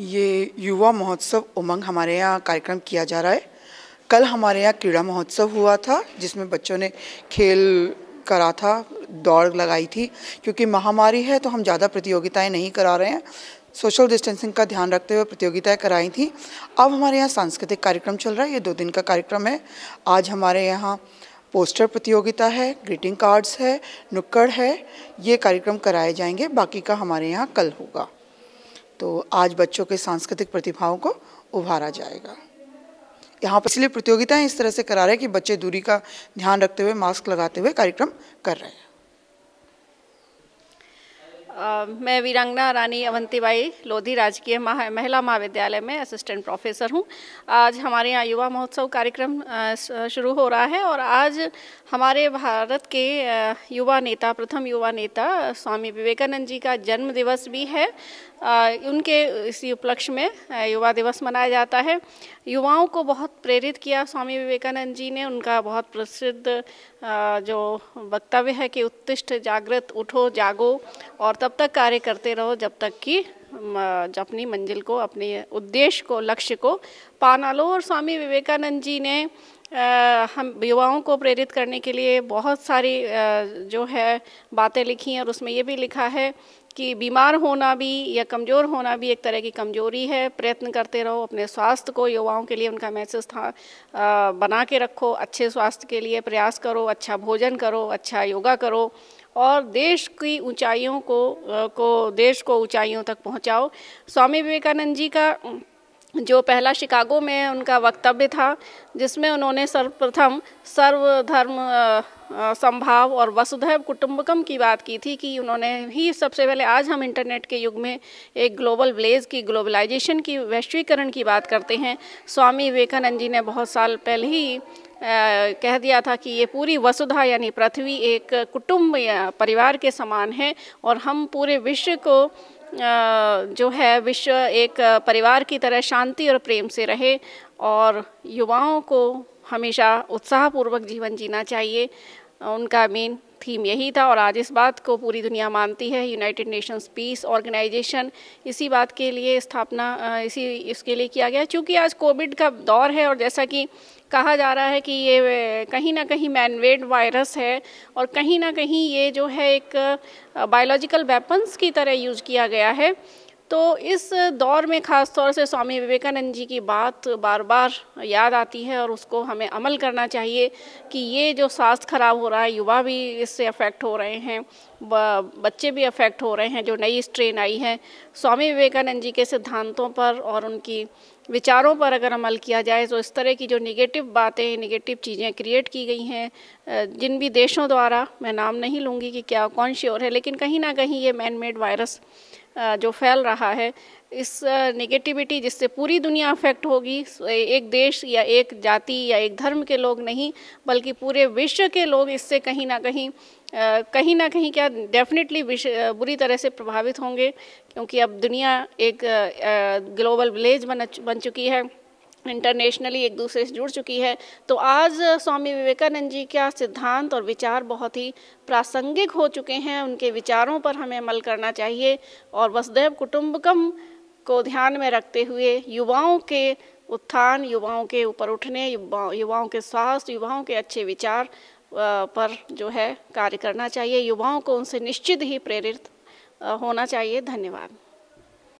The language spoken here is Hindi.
ये युवा महोत्सव उमंग हमारे यहाँ कार्यक्रम किया जा रहा है कल हमारे यहाँ क्रीड़ा महोत्सव हुआ था जिसमें बच्चों ने खेल करा था दौड़ लगाई थी क्योंकि महामारी है तो हम ज़्यादा प्रतियोगिताएं नहीं करा रहे हैं सोशल डिस्टेंसिंग का ध्यान रखते हुए प्रतियोगिताएं कराई थी अब हमारे यहाँ सांस्कृतिक कार्यक्रम चल रहा है ये दो दिन का कार्यक्रम है आज हमारे यहाँ पोस्टर प्रतियोगिता है ग्रीटिंग कार्ड्स है नुक्कड़ है ये कार्यक्रम कराए जाएंगे बाकी का हमारे यहाँ कल होगा तो आज बच्चों के सांस्कृतिक प्रतिभाओं को उभारा जाएगा यहाँ पर इसलिए प्रतियोगिताएँ इस तरह से करा रहे हैं कि बच्चे दूरी का ध्यान रखते हुए मास्क लगाते हुए कार्यक्रम कर रहे हैं मैं वीरांगना रानी अवंतीबाई लोधी राजकीय महिला महाविद्यालय में असिस्टेंट प्रोफेसर हूँ आज हमारे यहाँ युवा महोत्सव कार्यक्रम शुरू हो रहा है और आज हमारे भारत के युवा नेता प्रथम युवा नेता स्वामी विवेकानंद जी का जन्म दिवस भी है उनके इसी उपलक्ष्य में युवा दिवस मनाया जाता है युवाओं को बहुत प्रेरित किया स्वामी विवेकानंद जी ने उनका बहुत प्रसिद्ध जो वक्तव्य है कि उत्तिष्ठ जागृत उठो जागो और तब तक कार्य करते रहो जब तक कि अपनी मंजिल को अपने उद्देश्य को लक्ष्य को पाना लो और स्वामी विवेकानंद जी ने आ, हम युवाओं को प्रेरित करने के लिए बहुत सारी आ, जो है बातें लिखी हैं और उसमें ये भी लिखा है कि बीमार होना भी या कमज़ोर होना भी एक तरह की कमज़ोरी है प्रयत्न करते रहो अपने स्वास्थ्य को युवाओं के लिए उनका मैसेज था बना के रखो अच्छे स्वास्थ्य के लिए प्रयास करो अच्छा भोजन करो अच्छा योगा करो और देश की ऊंचाइयों को को देश को ऊंचाइयों तक पहुंचाओ स्वामी विवेकानंद जी का जो पहला शिकागो में उनका वक्तव्य था जिसमें उन्होंने सर्वप्रथम सर्वधर्म संभाव और वसुधैव कुटुंबकम की बात की थी कि उन्होंने ही सबसे पहले आज हम इंटरनेट के युग में एक ग्लोबल ब्लेज की ग्लोबलाइजेशन की वैश्वीकरण की बात करते हैं स्वामी विवेकानंद जी ने बहुत साल पहले ही आ, कह दिया था कि ये पूरी वसुधा यानी पृथ्वी एक कुटुंब या परिवार के समान है और हम पूरे विश्व को जो है विश्व एक परिवार की तरह शांति और प्रेम से रहे और युवाओं को हमेशा उत्साहपूर्वक जीवन जीना चाहिए उनका मेन थीम यही था और आज इस बात को पूरी दुनिया मानती है यूनाइटेड नेशंस पीस ऑर्गेनाइजेशन इसी बात के लिए स्थापना इसी इसके लिए किया गया क्योंकि आज कोविड का दौर है और जैसा कि कहा जा रहा है कि ये कहीं ना कहीं मैनवेड वायरस है और कहीं ना कहीं ये जो है एक बायोलॉजिकल वेपन्स की तरह यूज किया गया है तो इस दौर में ख़ास तौर से स्वामी विवेकानंद जी की बात बार बार याद आती है और उसको हमें अमल करना चाहिए कि ये जो स्वास्थ्य ख़राब हो रहा है युवा भी इससे अफेक्ट हो रहे हैं बच्चे भी अफेक्ट हो रहे हैं जो नई स्ट्रेन आई है स्वामी विवेकानंद जी के सिद्धांतों पर और उनकी विचारों पर अगर अमल किया जाए तो इस तरह की जो निगेटिव बातें निगेटिव चीज़ें क्रिएट की गई हैं जिन भी देशों द्वारा मैं नाम नहीं लूँगी कि क्या कौन श्योर है लेकिन कहीं ना कहीं ये मैन मेड वायरस जो फैल रहा है इस नेगेटिविटी जिससे पूरी दुनिया अफेक्ट होगी एक देश या एक जाति या एक धर्म के लोग नहीं बल्कि पूरे विश्व के लोग इससे कहीं ना कहीं कहीं ना कहीं क्या डेफिनेटली बुरी तरह से प्रभावित होंगे क्योंकि अब दुनिया एक ग्लोबल विलेज बन चुकी है इंटरनेशनली एक दूसरे से जुड़ चुकी है तो आज स्वामी विवेकानंद जी का सिद्धांत और विचार बहुत ही प्रासंगिक हो चुके हैं उनके विचारों पर हमें अमल करना चाहिए और वसुदैव कुटुम्बकम को ध्यान में रखते हुए युवाओं के उत्थान युवाओं के ऊपर उठने युवाओं के स्वास्थ्य युवाओं के अच्छे विचार पर जो है कार्य करना चाहिए युवाओं को उनसे निश्चित ही प्रेरित होना चाहिए धन्यवाद